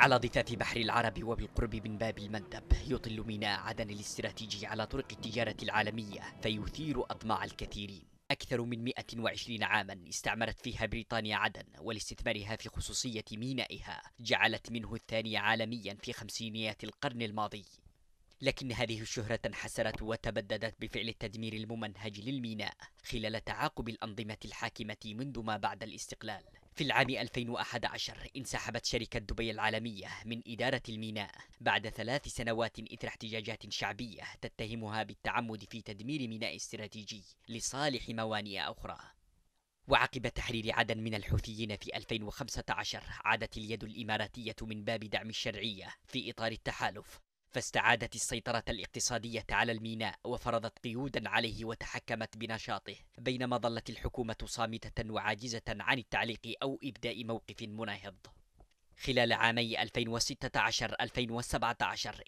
على ضفاف بحر العرب وبالقرب من باب المندب يطل ميناء عدن الاستراتيجي على طرق التجارة العالمية فيثير أطماع الكثيرين أكثر من 120 عاما استعمرت فيها بريطانيا عدن ولاستثمارها في خصوصية مينائها جعلت منه الثاني عالميا في خمسينيات القرن الماضي لكن هذه الشهرة انحسرت وتبددت بفعل التدمير الممنهج للميناء خلال تعاقب الأنظمة الحاكمة منذ ما بعد الاستقلال في العام 2011 انسحبت شركة دبي العالمية من إدارة الميناء بعد ثلاث سنوات إثر احتجاجات شعبية تتهمها بالتعمد في تدمير ميناء استراتيجي لصالح موانئ أخرى وعقب تحرير عدن من الحوثيين في 2015 عادت اليد الإماراتية من باب دعم الشرعية في إطار التحالف فاستعادت السيطرة الاقتصادية على الميناء وفرضت قيودا عليه وتحكمت بنشاطه بينما ظلت الحكومة صامتة وعاجزة عن التعليق أو إبداء موقف مناهض خلال عامي 2016-2017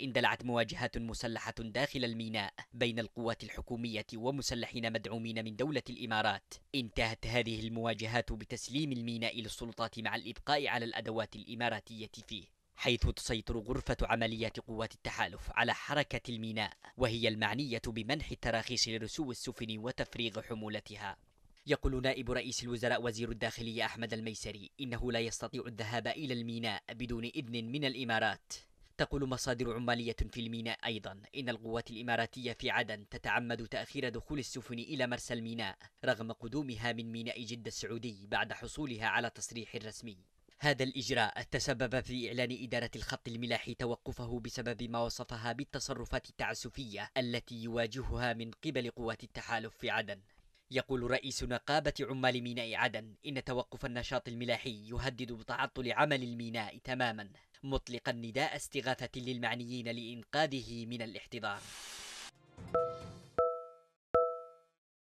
اندلعت مواجهات مسلحة داخل الميناء بين القوات الحكومية ومسلحين مدعومين من دولة الإمارات انتهت هذه المواجهات بتسليم الميناء للسلطات مع الإبقاء على الأدوات الإماراتية فيه حيث تسيطر غرفة عمليات قوات التحالف على حركة الميناء وهي المعنية بمنح التراخيص لرسو السفن وتفريغ حمولتها يقول نائب رئيس الوزراء وزير الداخلية أحمد الميسري إنه لا يستطيع الذهاب إلى الميناء بدون إذن من الإمارات تقول مصادر عمالية في الميناء أيضا إن القوات الإماراتية في عدن تتعمد تأخير دخول السفن إلى مرسى الميناء رغم قدومها من ميناء جدة السعودي بعد حصولها على تصريح رسمي هذا الإجراء تسبب في إعلان إدارة الخط الملاحي توقفه بسبب ما وصفها بالتصرفات التعسفية التي يواجهها من قبل قوات التحالف في عدن يقول رئيس نقابة عمال ميناء عدن إن توقف النشاط الملاحي يهدد بتعطل عمل الميناء تماما مطلقا نداء استغاثة للمعنيين لإنقاذه من الاحتضار